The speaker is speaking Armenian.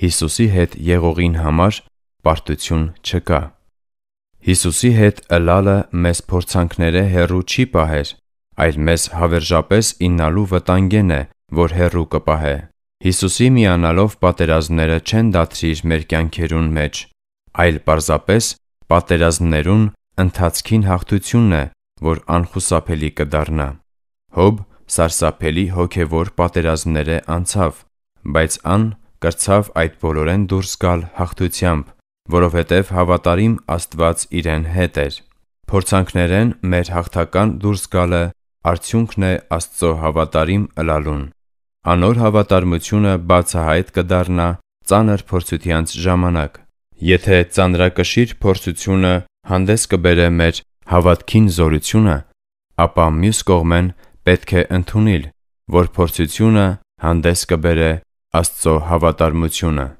Հիսուսի հետ եղողին համար պարտություն չկա։ Հիսուսի հետ ըլալը մեզ փորձանքները հերրու չի պահեր, այլ մեզ հավերժապես իննալու վտանգեն է, որ հերրու կպահե։ Հիսուսի միանալով պատերազմները չեն դաթրիր մեր կյանքերուն մեջ, այլ պարզապես պատերազմներուն ընթացքին հաղթությունն է, որ անխուսափելի կդառնա։ Հոբ սարսափելի հոգևոր պատերազմներ անցավ, բայց ան կրցավ այդ բոլորեն դուրս գալ հաղթությամբ, որովհետև հավատարիմ Աստված իրեն հետ էր։ Փորձանքներեն մեր հաղթական դուրս գալը արդյունքն է Աստծո հավատարիմ ըլալուն։ Անոր հավատարմությունը բացահայտ կդառնա ծանր փորձությանց ժամանակ, եթե ծանրակշիռ փորձությունը հանդես կբերե մեր հավատքին զորությունը, ապա մյուս կողմեն պետք է ընդունիլ, որ փորձությունը հանդես կբերե Աստծո հավատարմությունը